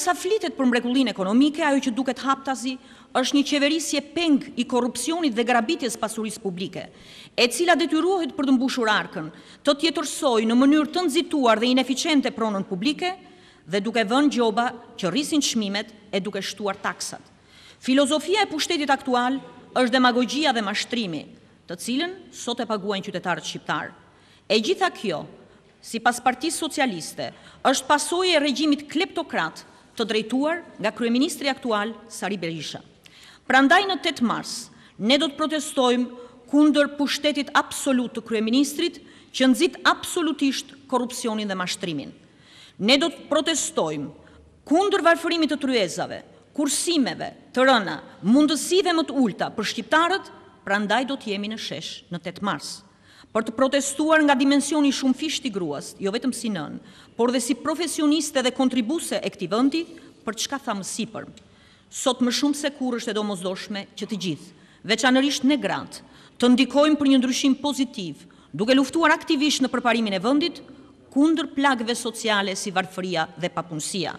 sa flitet për mbrekullin ekonomike, ajo që duket haptazi është një qeverisje peng i korupcionit dhe grabitjes pasuris publike, e cila detyruohet për të mbushur arkën, të tjetërsoj në mënyrë të nëzituar dhe ineficiente pronën publike, dhe duke vën gjoba që rrisin shmimet e duke shtuar taksat. Filozofia e pushtetit aktual është demagogjia dhe mashtrimi, të cilën sot e paguajnë qytetarët shqiptarë. E gjitha kjo, si pas partisë socialiste, është pasoj e regjimit kleptokratë të drejtuar nga kryeministri aktual Sari Berisha. Prandaj në 8 mars, ne do të protestojmë kundër pushtetit absolut të kryeministrit që nëzit absolutisht korupcionin dhe mashtrimin. Ne do të protestojmë kundër varfërimit të tryezave, kursimeve, të rëna, mundësive më të ulta për shqiptarët, prandaj do të jemi në shesh në 8 mars për të protestuar nga dimensioni shumë fisht i gruast, jo vetëm si nën, por dhe si profesioniste dhe kontribuse e këti vëndi, për çka thamë si përmë. Sot më shumë se kur është edo mosdoshme që të gjithë, veçanërisht në gratë, të ndikojmë për një ndryshim pozitiv, duke luftuar aktivisht në përparimin e vëndit, kundër plagëve sociale si varfëria dhe papunësia.